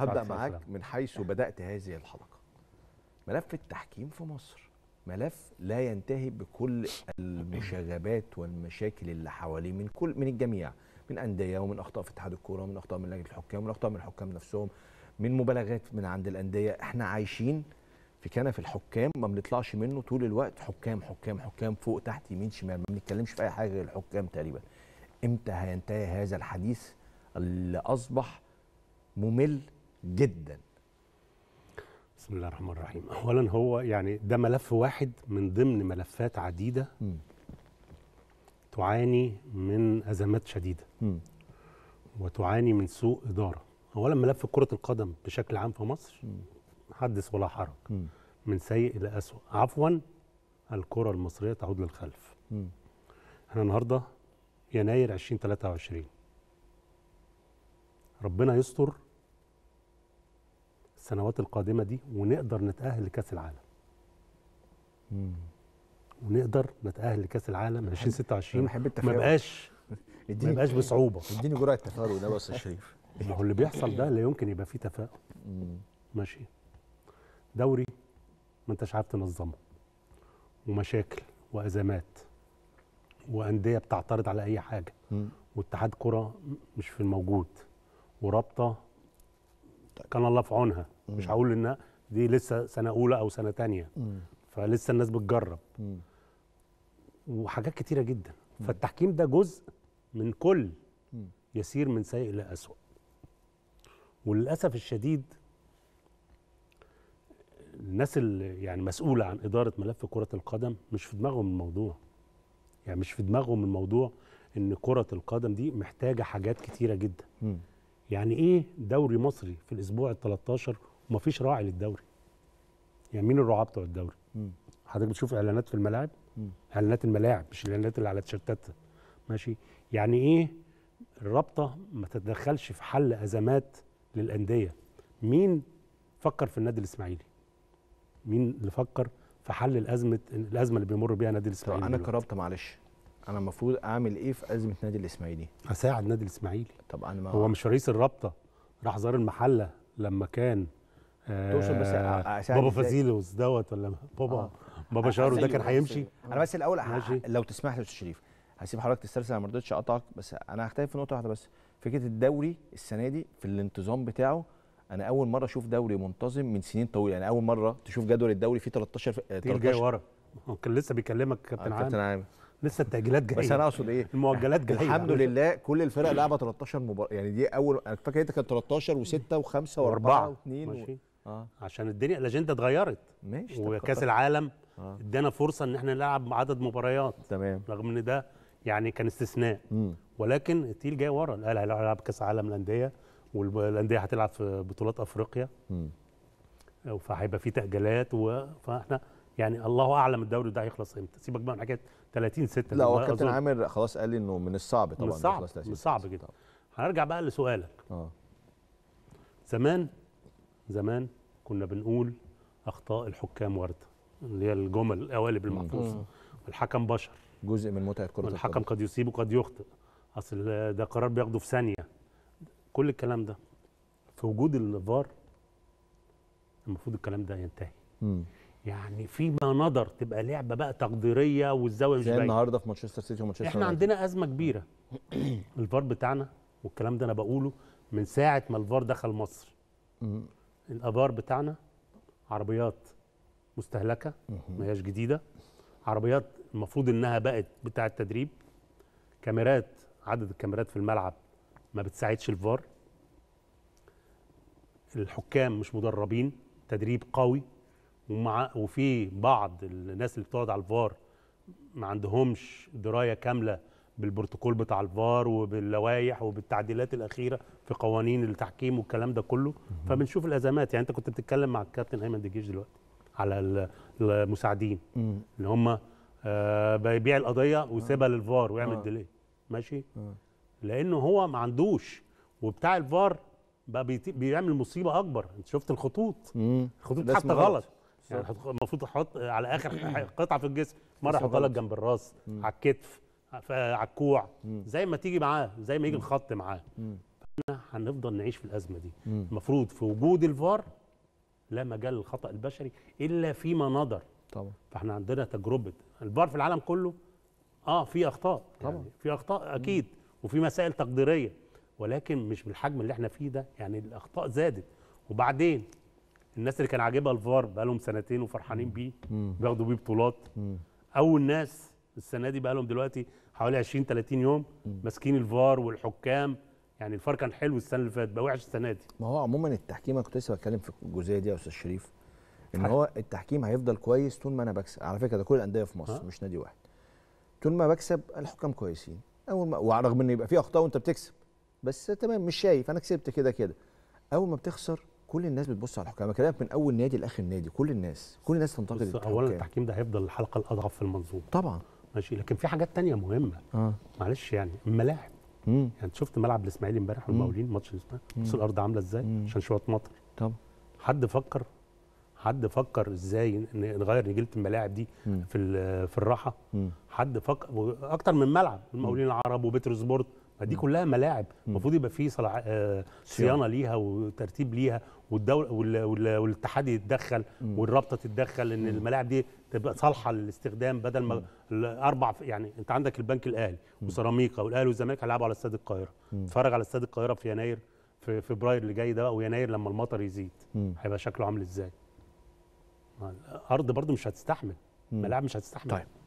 هبدا معاك من حيث بدات هذه الحلقه ملف التحكيم في مصر ملف لا ينتهي بكل المشاغبات والمشاكل اللي حواليه من كل من الجميع من انديه ومن اخطاء في اتحاد الكوره ومن اخطاء من لجنه الحكام ومن اخطاء من الحكام نفسهم من مبالغات من عند الانديه احنا عايشين في كنف الحكام ما بنطلعش منه طول الوقت حكام حكام حكام فوق تحت يمين شمال ما بنتكلمش في اي حاجه غير الحكام تقريبا امتى هينتهي هذا الحديث اللي اصبح ممل جدا بسم الله الرحمن الرحيم اولا هو يعني ده ملف واحد من ضمن ملفات عديده م. تعاني من ازمات شديده م. وتعاني من سوء اداره اولا ملف كره القدم بشكل عام في مصر حدث ولا حرج من سيء الى اسوء عفوا الكره المصريه تعود للخلف م. احنا النهارده يناير 2023 ربنا يستر السنوات القادمه دي ونقدر نتاهل لكاس العالم مم. ونقدر نتاهل لكاس العالم 2026 ما بقاش ما بقاش بصعوبه اديني جرعه تفاؤل ده بس يا شريف ما هو اللي بيحصل ده لا يمكن يبقى فيه تفاؤل ماشي دوري ما انتش عارف تنظمه ومشاكل وازمات وانديه بتعترض على اي حاجه واتحاد كره مش في الموجود ورابطه كان الله في عونها مش هقول ان دي لسه سنه اولى او سنه ثانيه فلسه الناس بتجرب وحاجات كتيره جدا فالتحكيم ده جزء من كل يسير من سيء الى اسوء وللاسف الشديد الناس اللي يعني مسؤوله عن اداره ملف كره القدم مش في دماغهم الموضوع يعني مش في دماغهم الموضوع ان كره القدم دي محتاجه حاجات كتيره جدا يعني ايه دوري مصري في الاسبوع ال 13 مفيش راعي للدوري يعني مين الرعاه بتوع الدوري؟ حضرتك بتشوف اعلانات في الملاعب؟ اعلانات الملاعب مش الاعلانات اللي على تيشيرتاتها ماشي يعني ايه الرابطه ما تتدخلش في حل ازمات للانديه مين فكر في النادي الاسماعيلي؟ مين اللي فكر في حل الازمه الازمه اللي بيمر بيها نادي الاسماعيلي؟ انا كرابطه معلش انا المفروض اعمل ايه في ازمه نادي الاسماعيلي؟ اساعد نادي الاسماعيلي طب انا ما هو مش رئيس الرابطه راح زار المحله لما كان تقصد بس آه، بابا فازيلوس دوت ولا بابا آه. بابا شارو ده كان هيمشي انا بس الاول ماشي. لو تسمح لي يا استاذ شريف هسيب حضرتك تسترسل انا ما رضيتش اقطعك بس انا هختلف في نقطه واحده بس فكره الدوري السنه دي في الانتظام بتاعه انا اول مره اشوف دوري منتظم من سنين طويله يعني اول مره تشوف جدول الدوري فيه 13 13 جاي ورا كان لسه بيكلمك كابتن آه، عامر كابتن عامر لسه التأجيلات جايه بس انا اقصد ايه المؤجلات جايه الحمد لله كل الفرق لعبه 13 مباراه يعني دي اول انا فاكر انت كانت 13 و6 و5 و4 و2 آه. عشان الدنيا الاجنده اتغيرت ماشي وكاس العالم آه. ادانا آه. فرصه ان احنا نلعب عدد مباريات تمام رغم ان ده يعني كان استثناء مم. ولكن التيل جاي ورا الاهلي هيلعب كاس عالم الانديه والانديه هتلعب في بطولات افريقيا مم. آه، فهيبقى في تاجيلات و... فاحنا يعني الله اعلم الدوري ده هيخلص امتى سيبك بقى من حكايه 30 6 لا هو كابتن عامر خلاص قال لي انه من الصعب طبعا من الصعب من الصعب جدا هنرجع بقى لسؤالك اه زمان زمان كنا بنقول اخطاء الحكام وارده اللي هي الجمل القوالب المحفوظه الحكم بشر جزء من متعه كره القدم الحكم قد يصيب وقد يخطئ اصل ده قرار بياخده في ثانيه كل الكلام ده في وجود الفار المفروض الكلام ده ينتهي مم. يعني فيما نظر تبقى لعبه بقى تقديريه والزاويه مش باينه النهارده في مانشستر سيتي ومانشستر احنا عندنا ازمه كبيره الفار بتاعنا والكلام ده انا بقوله من ساعه ما الفار دخل مصر مم. الابار بتاعنا عربيات مستهلكه ما هياش جديده عربيات المفروض انها بقت بتاعه تدريب كاميرات عدد الكاميرات في الملعب ما بتساعدش الفار الحكام مش مدربين تدريب قوي ومع وفي بعض الناس اللي بتقعد على الفار ما عندهمش درايه كامله بالبروتوكول بتاع الفار وباللوائح وبالتعديلات الاخيره في قوانين التحكيم والكلام ده كله فبنشوف الازمات يعني انت كنت بتتكلم مع الكابتن ايمن دجيش دلوقتي على المساعدين اللي هم آه، بيبيع القضيه ويسيبها آه. للفار ويعمل آه. ديلي ماشي لانه هو ما عندوش وبتاع الفار بقى بيعمل مصيبه اكبر انت شفت الخطوط الخطوط حتى غلط يعني المفروض يعني تحط على اخر قطعه في الجسم مره يحطها لك جنب الراس على الكتف على الكوع زي ما تيجي معاه زي ما يجي الخط معاه احنا هنفضل نعيش في الازمه دي المفروض في وجود الفار لا مجال للخطا البشري الا فيما نظر طبعا فاحنا عندنا تجربه الفار في العالم كله اه في اخطاء طبعا يعني في اخطاء اكيد وفي مسائل تقديريه ولكن مش بالحجم اللي احنا فيه ده يعني الاخطاء زادت وبعدين الناس اللي كان عاجبها الفار بقالهم سنتين وفرحانين بيه بياخدوا بيه بطولات او الناس السنه دي بقى لهم دلوقتي حوالي 20 30 يوم ماسكين الفار والحكام يعني الفار كان حلو السنه اللي فاتت بقى وحش السنه دي ما هو عموما التحكيم انا كنت لسه بتكلم في الجزئيه دي يا استاذ شريف ان هو التحكيم هيفضل كويس طول ما انا بكسب على فكره ده كل الانديه في مصر مش نادي واحد طول ما بكسب الحكام كويسين اول ما ورغم ان يبقى في اخطاء وانت بتكسب بس تمام مش شايف انا كسبت كده كده اول ما بتخسر كل الناس بتبص على الحكام انا من اول نادي لاخر نادي كل الناس كل الناس تنتقد الحكام اولا التحكيم ده هيفضل الحلقه الاضعف في المنظومه طبعا ماشي لكن في حاجات تانية مهمه آه. معلش يعني الملاعب يعني شفت ملعب الاسماعيلي امبارح والمقاولين ماتش الاسماعيلي بص الارض عامله ازاي عشان شويه مطر طبعا حد فكر حد فكر ازاي نغير نجيله الملاعب دي مم. في في الراحه مم. حد فكر اكتر من ملعب المقاولين العرب وبتروسبورت فدي كلها ملاعب المفروض يبقى في صلاح... آه، صيانه ليها وترتيب ليها والدوله والاتحاد يتدخل والرابطه تتدخل ان الملاعب دي تبقى صالحه للاستخدام بدل ما الاربع يعني انت عندك البنك الاهلي وسيراميكا والاهلي والزمالك هيلعبوا على استاد القاهره اتفرج على استاد القاهره في يناير في فبراير اللي جاي ده ويناير لما المطر يزيد هيبقى شكله عامل ازاي الارض برضو مش هتستحمل الملاعب مش هتستحمل طيب.